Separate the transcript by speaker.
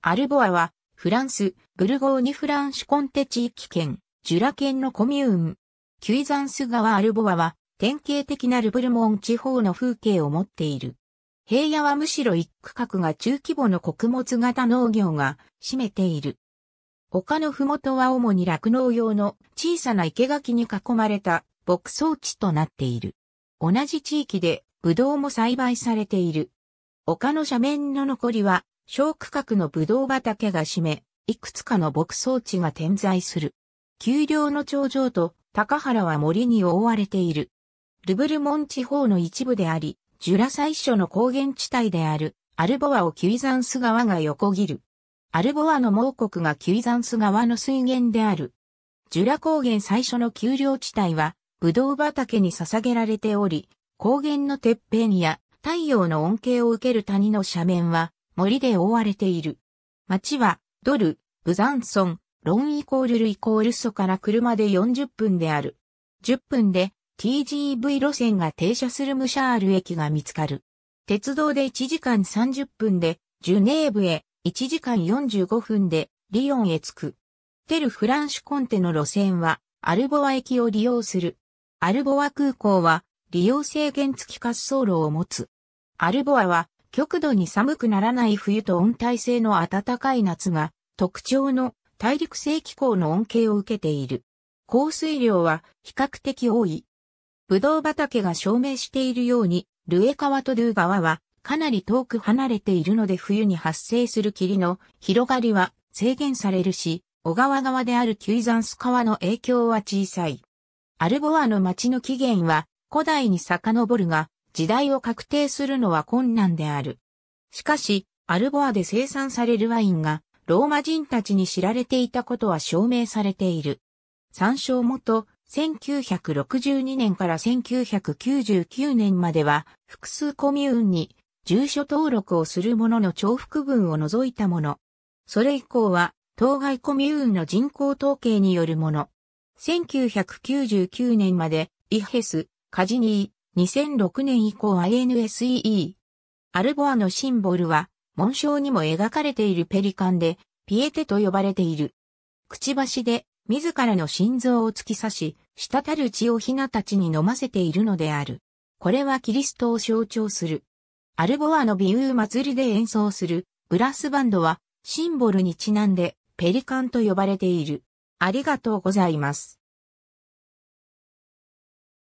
Speaker 1: アルボアは、フランス、ブルゴーニュ・フランシュコンテ地域圏、ジュラ県のコミューン。キュイザンス川アルボアは、典型的なルブルモン地方の風景を持っている。平野はむしろ一区画が中規模の穀物型農業が占めている。丘のふもとは主に落農用の小さな生垣に囲まれた牧草地となっている。同じ地域でブドウも栽培されている。丘の斜面の残りは小区画のブドウ畑が占め、いくつかの牧草地が点在する。丘陵の頂上と高原は森に覆われている。ルブルモン地方の一部であり、ジュラ最初の高原地帯である、アルボアをキュイザンス川が横切る。アルボアの猛国がキュイザンス川の水源である。ジュラ高原最初の丘陵地帯は、ブドウ畑に捧げられており、高原のてっぺんや太陽の恩恵を受ける谷の斜面は、森で覆われている。町は、ドル、ブザンソン、ロンイコールルイコールソから車で40分である。10分で TGV 路線が停車するムシャール駅が見つかる。鉄道で1時間30分でジュネーブへ、1時間45分でリヨンへ着く。テル・フランシュコンテの路線はアルボワ駅を利用する。アルボワ空港は利用制限付き滑走路を持つ。アルボワは極度に寒くならない冬と温帯性の暖かい夏が特徴の大陸性気候の恩恵を受けている。降水量は比較的多い。ブドウ畑が証明しているように、ルエ川とドゥー川はかなり遠く離れているので冬に発生する霧の広がりは制限されるし、小川側であるキュイザンス川の影響は小さい。アルボアの町の起源は古代に遡るが、時代を確定するのは困難である。しかし、アルボアで生産されるワインが、ローマ人たちに知られていたことは証明されている。参照元、1962年から1999年までは、複数コミューンに、住所登録をする者の重複分を除いたもの。それ以降は、当該コミューンの人口統計によるもの。1999年まで、イヘス、カジニー、2006年以降 INSEE。アルボアのシンボルは、紋章にも描かれているペリカンで、ピエテと呼ばれている。くちばしで、自らの心臓を突き刺し、滴る血をヒナたちに飲ませているのである。これはキリストを象徴する。アルボアの美優祭りで演奏するブラスバンドはシンボルにちなんでペリカンと呼ばれている。ありがとうございます。